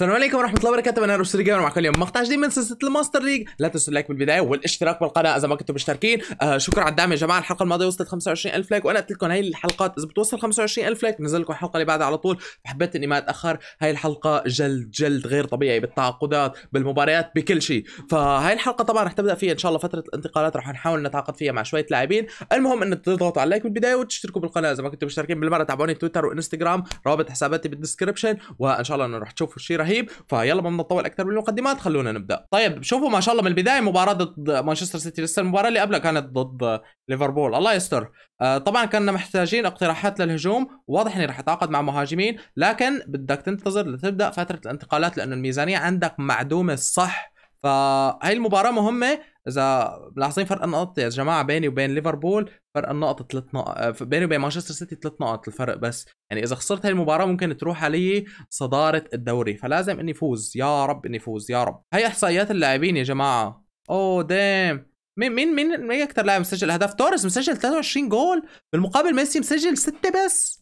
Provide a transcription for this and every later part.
السلام عليكم ورحمه الله وبركاته انا روسي جيمر معكم اليوم مقطع جديد من سلسله الماستر ليج لا تنسوا اللايك بالبدايه والاشتراك بالقناه اذا ما كنتم مشتركين آه شكرا على الدعم يا جماعه الحلقه الماضيه وصلت 25000 لايك وانا قلت لكم هي الحلقات اذا بتوصل 25000 لايك بنزل لكم الحلقه اللي بعدها على طول فحبيت اني ما اتاخر هاي الحلقه جلد جلد غير طبيعي بالتعاقدات بالمباريات بكل شيء فهاي الحلقه طبعا رح تبدا فيها ان شاء الله فتره الانتقالات رح نحاول نتعاقد فيها مع شويه لاعبين المهم ان تضغطوا على اللايك بالبدايه وتشتركوا بالقناه اذا ما كنتم مشتركين بالمره تابعوني تويتر وانستغرام رابط حساباتي بالدسكربشن وان شاء الله انه رح تشوفوا شيء رهيب رهيب فيلا ما بنطول اكثر بالمقدمات خلونا نبدا طيب شوفوا ما شاء الله من البدايه مباراه ضد مانشستر سيتي لسه المباراه اللي قبلها كانت ضد ليفربول الله يستر آه، طبعا كنا محتاجين اقتراحات للهجوم واضح اني راح اتعاقد مع مهاجمين لكن بدك تنتظر لتبدا فتره الانتقالات لانه الميزانيه عندك معدومه صح فهي المباراة مهمة اذا ملاحظين فرق النقط يا جماعه بيني وبين ليفربول فرق النقط ثلاث نقط بيني وبين مانشستر سيتي ثلاث نقط الفرق بس يعني اذا خسرت هاي المباراه ممكن تروح علي صداره الدوري فلازم اني فوز يا رب اني فوز يا رب هي احصائيات اللاعبين يا جماعه اوه دام مين مين مين, مين اكثر لاعب مسجل اهداف توريس مسجل 23 جول بالمقابل ميسي مسجل 6 بس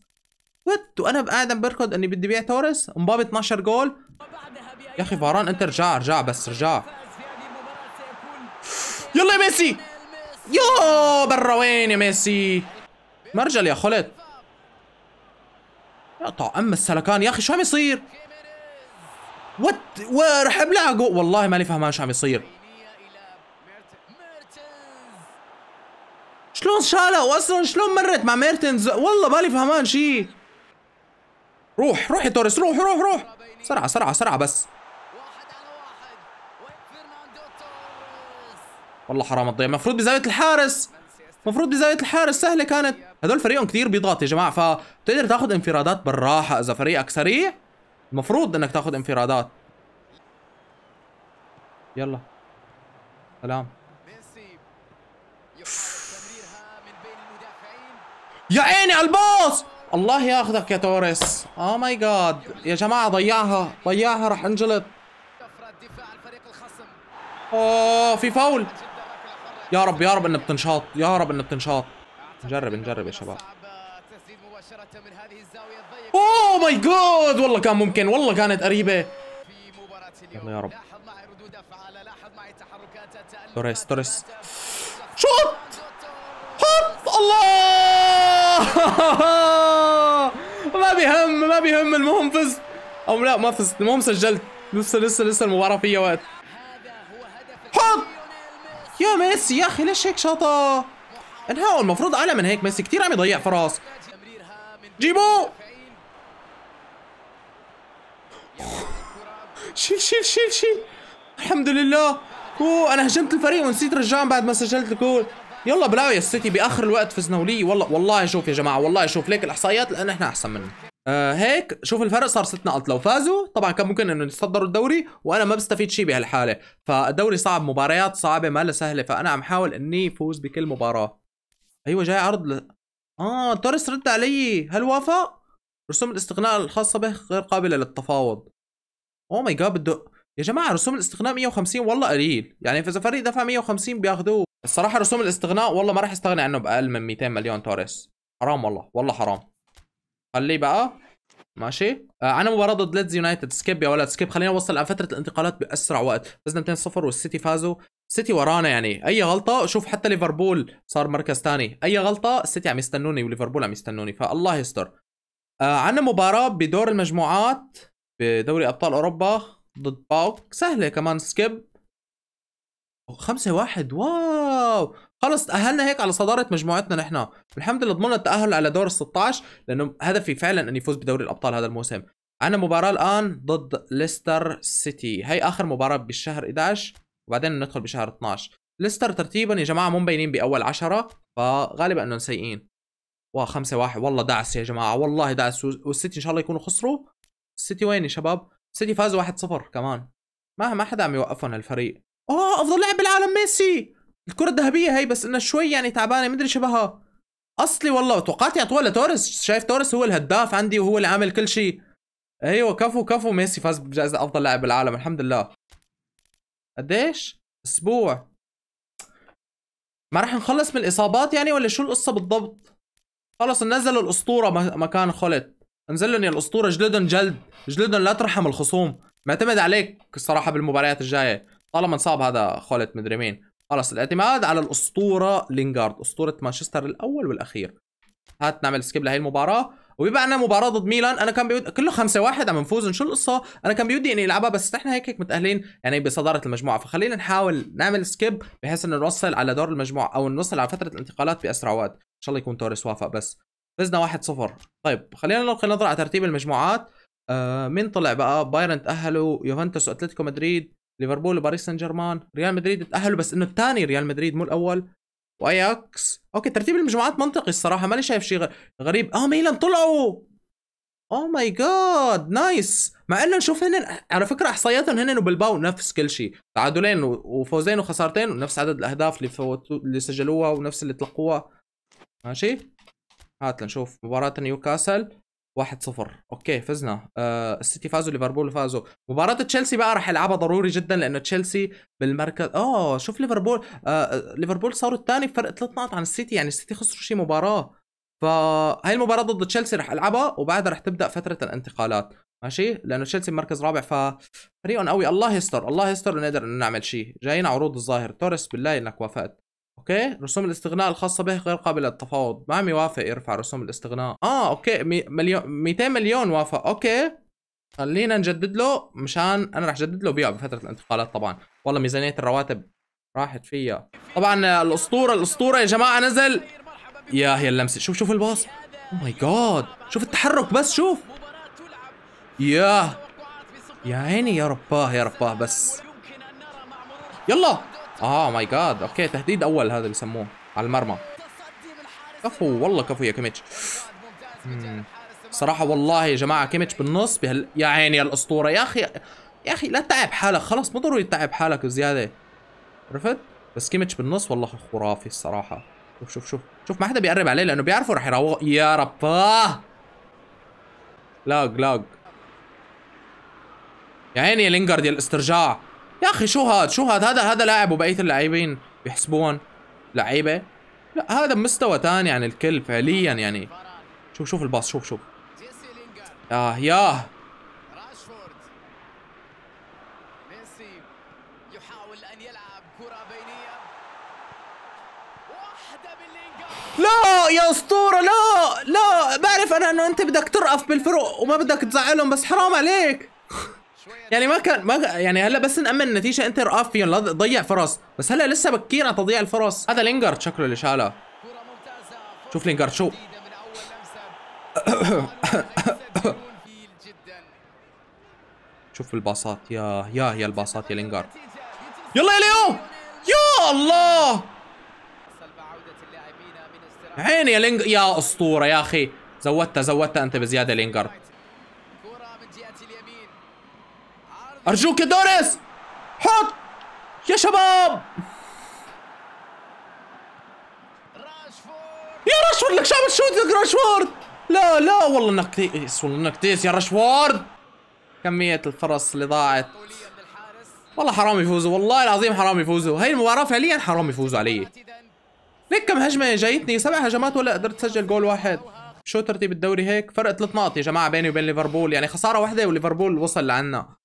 وات وانا قاعد بركض اني بدي بيع توريس مبابي 12 جول يا اخي فاران انت رجع رجع بس رجع يلا يا ميسي يو برا وين يا ميسي مرجل يا خلت يقطع ام السلكان يا اخي شو عم يصير وات ورح بلعقه والله ماني فهمان شو عم يصير شلون شالها واصلا شلون مرت مع ميرتنز والله بالي فهمان شيء روح روح يا توريس روح روح روح سرعه سرعه سرعه بس والله حرام تضيع المفروض بزاويه الحارس المفروض بزاويه الحارس سهله كانت هدول فريقهم كثير بيضغط يا جماعه فبتقدر تاخذ انفرادات بالراحه اذا فريقك سريع المفروض انك تاخذ انفرادات يلا سلام يا عيني على الباص الله ياخذك يا توريس او ماي جاد يا جماعه ضيعها ضيعها رح انجلط اوه في فاول يا رب يا رب ان بتنشاط يا رب ان بتنشاط نجرب نجرب يا شباب اوه ماي جود والله كان ممكن والله كانت قريبه يلا يا رب توريس توريس شوت حط الله ما بيهم ما بيهم المهم فزت او لا ما فزت المهم سجلت لسه لسه لسه المباراه فيها وقت حط يا ميسي يا اخي ليش هيك شاطه انهاء المفروض اعلى من هيك ميسي كثير عم يضيع فرص جيبوه شيل شيل شيل شيل الحمد لله اوه انا هجمت الفريق ونسيت رجعهم بعد ما سجلت الجول يلا بلاوي السيتي باخر الوقت فزنا ولي والله والله شوف يا جماعه والله شوف ليك الاحصائيات لان احنا احسن منه آه هيك شوف الفرق صار ست نقط لو فازوا طبعا كان ممكن انه يتصدروا الدوري وانا ما بستفيد شيء بهالحاله فالدوري صعب مباريات صعبه ما لها سهله فانا عم حاول اني فوز بكل مباراه ايوه جاي عرض ل... اه توريس رد علي هل وافق رسوم الاستغناء الخاصه به غير قابله للتفاوض اوه ماي جاد بده يا جماعه رسوم الاستغناء 150 والله قليل يعني اذا فريق دفع 150 بياخذوه الصراحه رسوم الاستغناء والله ما راح استغني عنه باقل من 200 مليون توريس حرام والله والله حرام خليه بقى ماشي آه انا مباراه ضد ليدز يونايتد سكيب يا ولد سكيب خلينا نوصل لفتره الانتقالات باسرع وقت فزنا 2-0 والسيتي فازوا السيتي ورانا يعني اي غلطه شوف حتى ليفربول صار مركز ثاني اي غلطه السيتي عم يستنوني وليفربول عم يستنوني فالله يستر آه عندنا مباراه بدور المجموعات بدوري ابطال اوروبا ضد باوك سهله كمان سكيب 5 1 واو خلص تأهلنا هيك على صدارة مجموعتنا نحن والحمد لله ضمننا التأهل على دور ال 16 لأنه هدفي فعلا أن يفوز بدوري الأبطال هذا الموسم عنا مباراة الآن ضد ليستر سيتي هي آخر مباراة بالشهر 11 وبعدين ندخل بشهر 12 ليستر ترتيبا يا جماعة مو مبينين بأول 10 فغالبا أنهم سيئين و 5 1 والله دعس يا جماعة والله دعس والسيتي إن شاء الله يكونوا خسروا السيتي وين يا شباب؟ السيتي فاز 1-0 كمان ما ما حدا عم يوقفهم هالفريق اه افضل لاعب بالعالم ميسي الكره الذهبيه هي بس انها شوي يعني تعبانه مدري شبهها اصلي والله توقعت يعطوها لتوريس شايف توريس هو الهداف عندي وهو اللي عامل كل شيء ايوه كفو كفو ميسي فاز بجائزه افضل لاعب بالعالم الحمد لله قديش اسبوع ما راح نخلص من الاصابات يعني ولا شو القصه بالضبط خلص نزلوا الاسطوره مكان خلت لهم يا يعني الاسطوره جلدهم جلد جلدهم لا ترحم الخصوم معتمد عليك الصراحه بالمباريات الجايه طالما انصاب هذا خولت مدري مين خلص الاعتماد على الاسطوره لينجارد اسطوره مانشستر الاول والاخير هات نعمل سكيب لهي المباراه وبيبقى عندنا مباراه ضد ميلان انا كان بيود... كله 5 1 عم نفوز شو القصه انا كان بيودي اني العبها بس احنا هيك هيك متاهلين يعني بصداره المجموعه فخلينا نحاول نعمل سكيب بحيث انه نوصل على دور المجموعه او نوصل على فتره الانتقالات باسرع وقت ان شاء الله يكون توريس وافق بس فزنا 1-0 طيب خلينا نلقي نظره على ترتيب المجموعات آه مين طلع بقى بايرن تاهلوا يوفنتوس واتلتيكو مدريد ليفربول وباريس سان جيرمان ريال مدريد تاهلوا بس انه الثاني ريال مدريد مو الاول واياكس اوكي ترتيب المجموعات منطقي الصراحه ماني شايف شيء غريب اه ميلان طلعوا او ماي جاد نايس مع انه نشوف هن على فكره احصائياتهم هن وبلباو نفس كل شيء تعادلين وفوزين وخسارتين ونفس عدد الاهداف اللي فوتوا اللي سجلوها ونفس اللي تلقوها ماشي هات لنشوف مباراه نيوكاسل 1 0 اوكي فزنا آه السيتي فازوا ليفربول فازوا مباراه تشيلسي بقى راح العبها ضروري جدا لانه تشيلسي بالمركز اه شوف ليفربول آه ليفربول صاروا الثاني بفرق ثلاث نقط عن السيتي يعني السيتي خسروا شي مباراه فهي المباراه ضد تشيلسي راح العبها وبعدها راح تبدا فتره الانتقالات ماشي لانه تشيلسي مركز رابع ففريق قوي الله يستر الله يستر نقدر نعمل شيء جايين عروض الظاهر توريس بالله انك وافقت اوكي رسوم الاستغناء الخاصه به غير قابله للتفاوض ما عم يوافق يرفع رسوم الاستغناء اه اوكي مي... مليون 200 مليون وافق اوكي خلينا نجدد له مشان انا رح اجدد له بيعه بفتره الانتقالات طبعا والله ميزانيه الرواتب راحت فيها طبعا آه، الاسطوره الاسطوره يا جماعه نزل يا هي اللمسه شوف شوف الباص او ماي جاد شوف التحرك بس شوف ياه يا عيني يا رباه يا رباه بس يلا اه ماي جاد اوكي تهديد اول هذا بيسموه على المرمى كفو والله كفو يا كيميتش صراحه والله يا جماعه كيميتش بالنص بهال يا عيني الاسطوره يا اخي يا اخي لا تتعب حالك خلص مو ضروري تتعب حالك بزياده عرفت بس كيميتش بالنص والله خرافي الصراحه شوف شوف شوف شوف ما حدا بيقرب عليه لانه بيعرفوا رح يراوغ يا رباه لاج لاج يا عيني يا لينجارد يا الاسترجاع يا اخي شو هاد شو هاد هذا هذا لاعب وبقيه اللاعبين بيحسبوهم لعيبه لا هذا مستوى ثاني عن الكل فعليا يعني شوف شوف الباص شوف شوف آه ياه لا يا اسطوره لا لا بعرف انا انه انت بدك ترأف بالفرق وما بدك تزعلهم بس حرام عليك يعني ما كان ما يعني هلا بس نامن النتيجه انتر اف فيهم ضيع فرص بس هلا لسه بكير على تضييع الفرص هذا لينجارد شكله اللي شالها شوف لينجارد شو شوف الباصات يا يا يا الباصات يا لينجارد يلا يا ليو يا الله عيني يا لينج يا اسطوره يا اخي زودتها زودتها انت بزياده لينجارد أرجوك يا دوريس حط يا شباب يا راشفورد لك شامل تشوت لك راشفورد لا لا والله انك تيس والله انك تيس يا راشفورد كمية الفرص اللي ضاعت والله حرام يفوزوا والله العظيم حرام يفوزوا هي المباراة فعليا حرام يفوزوا علي ليك كم هجمة جايتني سبع هجمات ولا قدرت تسجل جول واحد شو ترتيب الدوري هيك فرق ثلاث نقط يا جماعة بيني وبين ليفربول يعني خسارة واحدة وليفربول وصل لعنا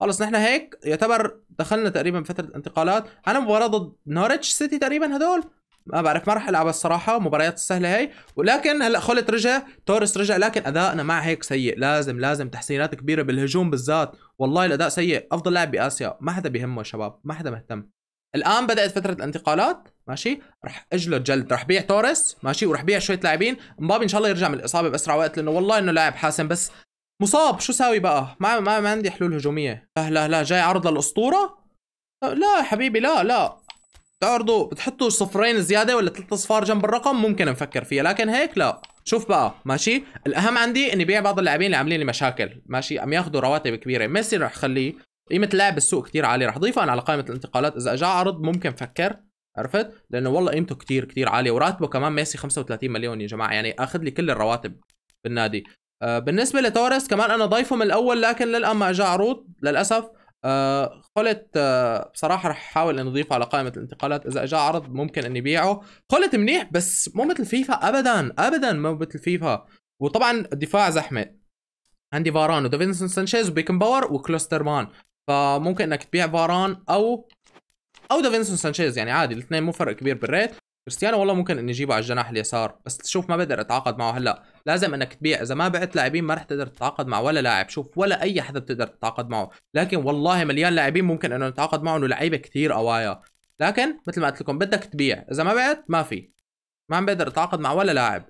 خلاص نحن هيك يعتبر دخلنا تقريبا فتره انتقالات انا مباراه ضد نورتش سيتي تقريبا هدول ما بعرف ما راح العبها الصراحه مباريات السهله هي ولكن هلا خلت رجع توريس رجع لكن ادائنا مع هيك سيء لازم لازم تحسينات كبيره بالهجوم بالذات والله الاداء سيء افضل لاعب باسيا ما حدا بيهمه شباب ما حدا مهتم الان بدات فتره الانتقالات ماشي راح اجلد جلد راح بيع توريس ماشي وراح بيع شويه لاعبين مبابي ان شاء الله يرجع من الاصابه باسرع وقت لانه والله انه لاعب حاسم بس مصاب شو ساوي بقى ما ما, ما عندي حلول هجوميه لا لا لا جاي عرض للاسطوره لا يا حبيبي لا لا تعرضوا بتحطوا صفرين زياده ولا ثلاث اصفار جنب الرقم ممكن نفكر فيها لكن هيك لا شوف بقى ماشي الاهم عندي اني بيع بعض اللاعبين اللي عاملين لي مشاكل ماشي عم ياخذوا رواتب كبيره ميسي رح خليه قيمه لاعب بالسوق كثير عاليه رح ضيفه انا على قائمه الانتقالات اذا اجى عرض ممكن فكر عرفت لانه والله قيمته كثير كثير عاليه وراتبه كمان ميسي 35 مليون يا جماعه يعني اخذ لي كل الرواتب بالنادي آه، بالنسبه لتوريس كمان انا ضايفه من الاول لكن للان ما اجى عروض للاسف آه خلت آه بصراحة رح أحاول إني أضيفه على قائمة الانتقالات إذا أجا عرض ممكن إني بيعه خلت منيح بس مو مثل فيفا أبدا أبدا مو مثل فيفا وطبعا الدفاع زحمة عندي فاران وديفينسون سانشيز وبيكن باور وكلوسترمان فممكن إنك تبيع فاران أو أو دافينسون سانشيز يعني عادي الاثنين مو فرق كبير بالريت كريستيانو والله ممكن اني اجيبه على الجناح اليسار بس شوف ما بقدر اتعاقد معه هلا لازم انك تبيع اذا ما بعت لاعبين ما رح تقدر تتعاقد مع ولا لاعب شوف ولا اي حدا بتقدر تتعاقد معه لكن والله مليان لاعبين ممكن انه نتعاقد معهم ولعيبه كثير قوايا لكن مثل ما قلت لكم بدك تبيع اذا ما بعت ما في ما عم بقدر اتعاقد مع ولا لاعب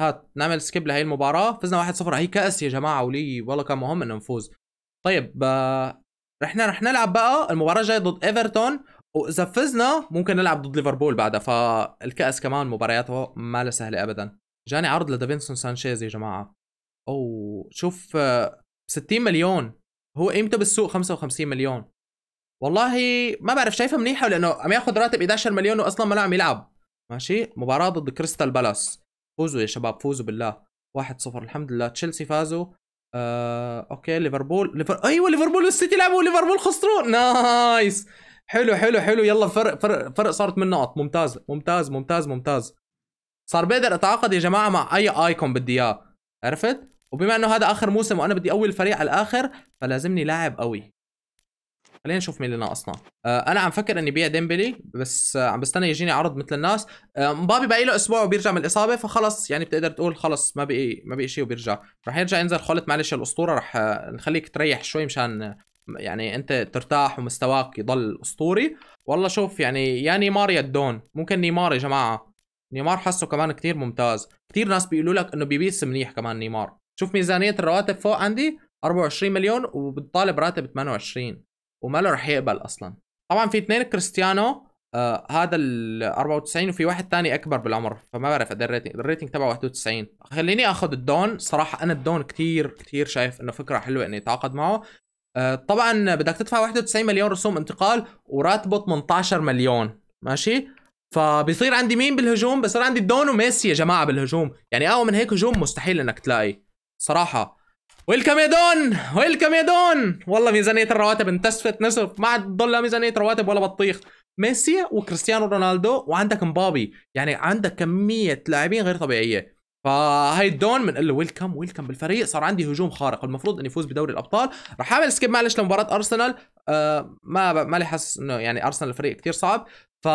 هات نعمل سكيب لهي المباراة فزنا 1-0 هي كأس يا جماعة ولي والله كان مهم انه نفوز طيب آه، رحنا رح نلعب بقى المباراة الجاية ضد ايفرتون واذا فزنا ممكن نلعب ضد ليفربول بعدها فالكاس كمان مبارياته ما لها سهله ابدا جاني عرض لدافينسون سانشيز يا جماعه او شوف 60 مليون هو قيمته بالسوق 55 مليون والله ما بعرف شايفها منيحه لانه عم ياخذ راتب 11 مليون واصلا ما عم يلعب ماشي مباراه ضد كريستال بالاس فوزوا يا شباب فوزوا بالله 1-0 الحمد لله تشيلسي فازوا آه، اوكي ليفربول ليفر... ايوه ليفربول والسيتي لعبوا ليفربول خسروا نايس حلو حلو حلو يلا فرق فرق فرق صارت من نقط ممتاز ممتاز ممتاز ممتاز صار بقدر اتعاقد يا جماعه مع اي ايكون بدي اياه عرفت وبما انه هذا اخر موسم وانا بدي اول فريق على الاخر فلازمني لاعب قوي خلينا نشوف مين اللي ناقصنا آه، انا عم فكر اني بيع ديمبلي بس آه، عم بستنى يجيني عرض مثل الناس آه، مبابي باقي له اسبوع وبيرجع من الاصابه فخلص يعني بتقدر تقول خلص ما بقي ما بقي شيء وبيرجع رح يرجع ينزل خالد معلش الاسطوره رح نخليك تريح شوي مشان يعني انت ترتاح ومستواك يضل اسطوري والله شوف يعني يا نيمار يا الدون ممكن نيمار يا جماعه نيمار حسه كمان كثير ممتاز كثير ناس بيقولوا لك انه بيبيس منيح كمان نيمار شوف ميزانيه الرواتب فوق عندي 24 مليون وبتطالب راتب 28 وما له رح يقبل اصلا طبعا في اثنين كريستيانو آه هذا ال 94 وفي واحد ثاني اكبر بالعمر فما بعرف قد الريتنج الريتنج تبعه 91 خليني اخذ الدون صراحه انا الدون كثير كثير شايف انه فكره حلوه اني اتعاقد معه آه، طبعا بدك تدفع 91 مليون رسوم انتقال وراتبه 18 مليون ماشي فبيصير عندي مين بالهجوم بصير عندي دون وميسي يا جماعه بالهجوم يعني اقوى آه، من هيك هجوم مستحيل انك تلاقي صراحه ويلكم يا دون ويلكم يا دون والله ميزانيه الرواتب انتسفت نصف ما عاد ضل ميزانيه رواتب ولا بطيخ ميسي وكريستيانو رونالدو وعندك مبابي يعني عندك كميه لاعبين غير طبيعيه فهي الدون بنقول له ويلكم ويلكم بالفريق صار عندي هجوم خارق المفروض اني يفوز بدوري الابطال راح اعمل سكيب معلش لمباراه ارسنال آه ما ما لي حاسس انه يعني ارسنال فريق كثير صعب ف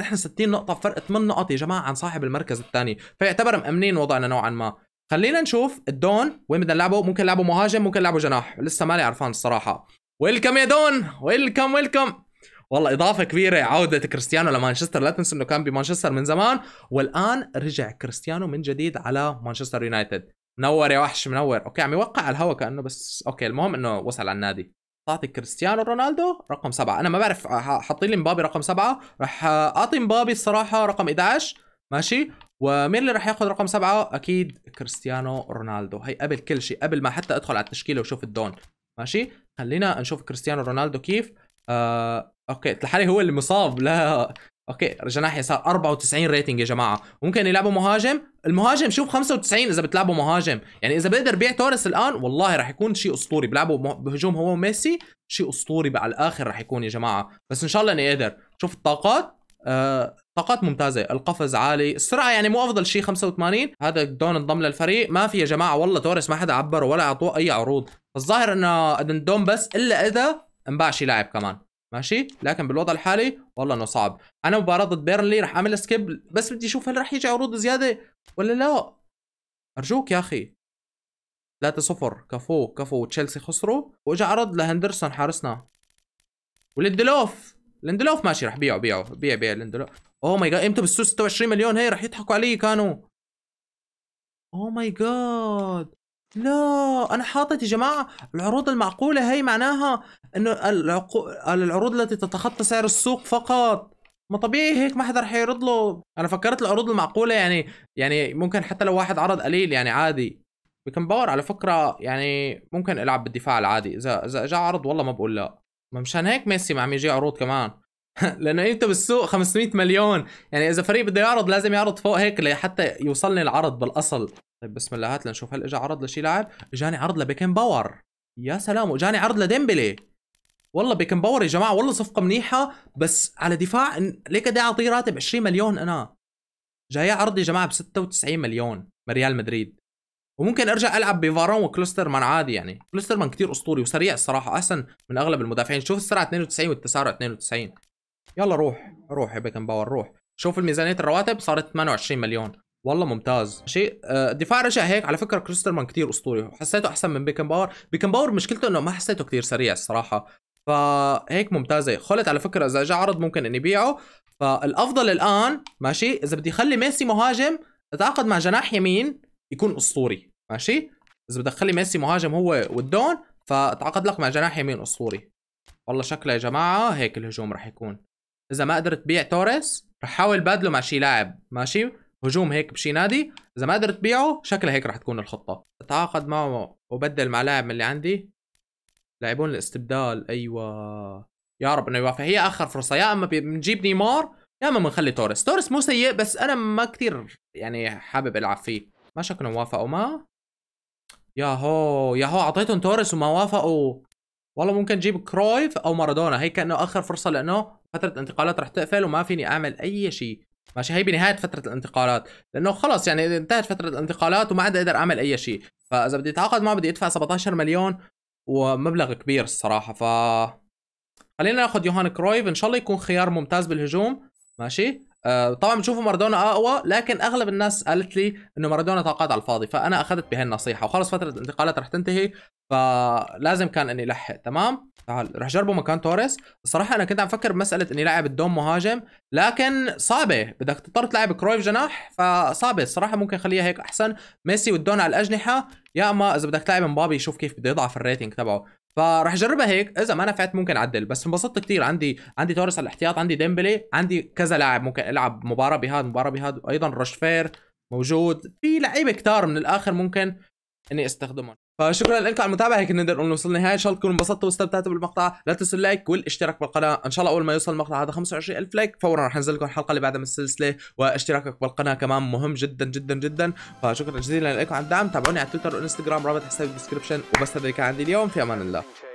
نحن 60 نقطه فرق 8 نقط يا جماعه عن صاحب المركز الثاني فيعتبر مأمنين وضعنا نوعا ما خلينا نشوف الدون وين بدنا نلعبه ممكن نلعبه مهاجم ممكن نلعبه جناح لسه ماني عرفان الصراحه ويلكم يا دون ويلكم ويلكم والله اضافه كبيره عوده كريستيانو لمانشستر لا تنسوا انه كان بمانشستر من زمان والان رجع كريستيانو من جديد على مانشستر يونايتد منور يا وحش منور اوكي عم يوقع على الهوا كانه بس اوكي المهم انه وصل على النادي اعطي كريستيانو رونالدو رقم سبعة انا ما بعرف حاطين لي مبابي رقم سبعة راح اعطي مبابي الصراحه رقم 11 ماشي ومين اللي راح ياخذ رقم سبعة اكيد كريستيانو رونالدو هي قبل كل شيء قبل ما حتى ادخل على التشكيله وشوف الدون ماشي خلينا نشوف كريستيانو رونالدو كيف آه اوكي لحالي هو اللي مصاب لا اوكي جناح يسار 94 ريتنج يا جماعه ممكن يلعبوا مهاجم المهاجم شوف 95 اذا بتلعبوا مهاجم يعني اذا بقدر بيع توريس الان والله راح يكون شيء اسطوري بيلعبوا بهجوم هو وميسي شيء اسطوري على الاخر راح يكون يا جماعه بس ان شاء الله اني اقدر شوف الطاقات آه طاقات ممتازة القفز عالي السرعة يعني مو أفضل شيء 85 هذا دون انضم للفريق ما في يا جماعة والله توريس ما حدا عبر ولا أعطوه أي عروض الظاهر أنه دون بس إلا إذا انباع شي لاعب كمان ماشي لكن بالوضع الحالي والله انه صعب انا مباراه ضد بيرنلي راح اعمل سكيب بس بدي اشوف هل راح يجي عروض زياده ولا لا ارجوك يا اخي 3 0 كفو كفو تشيلسي خسروا واجى عرض لهندرسون حارسنا ولندلوف لندلوف ماشي رح بيعه بيعه بيع بيع لندلوف اوه oh ماي جاد امتى بستو 26 مليون هي رح يضحكوا علي كانوا اوه ماي جاد لا انا حاطط يا جماعه العروض المعقوله هي معناها انه العقو... العروض التي تتخطى سعر السوق فقط ما طبيعي هيك ما حدا رح يرد له انا فكرت العروض المعقوله يعني يعني ممكن حتى لو واحد عرض قليل يعني عادي بكم باور على فكره يعني ممكن العب بالدفاع العادي اذا اذا اجى عرض والله ما بقول لا ما مشان هيك ميسي ما عم يجي عروض كمان لانه قيمته بالسوق 500 مليون يعني اذا فريق بده يعرض لازم يعرض فوق هيك لحتى يوصلني العرض بالاصل طيب بسم الله هات لنشوف هل اجى عرض لشي لاعب؟ اجاني عرض لبيكن باور يا سلام واجاني عرض لديمبلي والله بيكن باور يا جماعه والله صفقه منيحه بس على دفاع ليك بدي اعطيه راتب 20 مليون انا جاي عرض يا جماعه ب 96 مليون من ريال مدريد وممكن ارجع العب بفارون وكلوسترمان عادي يعني كلوسترمان كثير اسطوري وسريع الصراحه احسن من اغلب المدافعين شوف السرعه 92 والتسارع 92 يلا روح روح يا بيكن باور روح شوف الميزانيه الرواتب صارت 28 مليون والله ممتاز شيء آه، دفاع رجع هيك على فكره كريسترمان كثير اسطوري حسيته احسن من بيكن باور بيكن باور مشكلته انه ما حسيته كثير سريع الصراحه فهيك ممتازه خلت على فكره اذا اجى عرض ممكن اني بيعه فالافضل الان ماشي اذا بدي اخلي ميسي مهاجم اتعاقد مع جناح يمين يكون اسطوري ماشي اذا بدك تخلي ميسي مهاجم هو والدون فاتعاقد لك مع جناح يمين اسطوري والله شكله يا جماعه هيك الهجوم رح يكون اذا ما قدرت تبيع توريس رح احاول بادله مع شي لاعب ماشي هجوم هيك بشي نادي اذا ما قدرت تبيعه شكلها هيك رح تكون الخطه اتعاقد معه وبدل مع لاعب من اللي عندي لاعبون الاستبدال ايوه يا رب انه يوافق هي اخر فرصه يا اما بنجيب نيمار يا اما بنخلي توريس توريس مو سيء بس انا ما كثير يعني حابب العب فيه ما شكلهم وافقوا ما ياهو ياهو اعطيتهم توريس وما وافقوا والله ممكن جيب كرويف او مارادونا هي كانه اخر فرصه لانه فتره انتقالات رح تقفل وما فيني اعمل اي شيء ماشي هي بنهايه فتره الانتقالات لانه خلص يعني انتهت فتره الانتقالات وما عاد اقدر اعمل اي شيء فاذا بدي اتعاقد معه بدي ادفع 17 مليون ومبلغ كبير الصراحه ف خلينا ناخذ يوهان كرويف ان شاء الله يكون خيار ممتاز بالهجوم ماشي آه، طبعا بتشوفوا مارادونا اقوى لكن اغلب الناس قالت لي انه مارادونا طاقات على الفاضي فانا اخذت بهي النصيحه وخلص فتره الانتقالات رح تنتهي فلازم كان اني لحق تمام تعال رح جربه مكان توريس الصراحه انا كنت عم فكر بمساله اني لاعب الدوم مهاجم لكن صعبه بدك تضطر تلعب كرويف جناح فصعبه الصراحه ممكن خليها هيك احسن ميسي والدون على الاجنحه يا اما اذا بدك تلعب مبابي شوف كيف بده يضعف الريتنج تبعه فراح اجربها هيك اذا ما نفعت ممكن اعدل بس انبسطت كثير عندي عندي توريس على الاحتياط عندي ديمبلي عندي كذا لاعب ممكن العب مباراه بهذا مباراه بهذا ايضا روشفير موجود في لعيبه كثار من الاخر ممكن اني استخدمهم فشكرا لكم على المتابعه هيك نقدر نقول وصلنا نهايه ان شاء الله تكونوا انبسطتوا واستمتعتوا بالمقطع لا تنسوا اللايك والاشتراك بالقناه ان شاء الله اول ما يوصل المقطع هذا 25000 لايك فورا رح انزل لكم الحلقه اللي بعدها من السلسله واشتراكك بالقناه كمان مهم جدا جدا جدا فشكرا جزيلا لكم على الدعم تابعوني على تويتر وانستغرام رابط حسابي بالدسكربشن وبس هذا اللي كان عندي اليوم في امان الله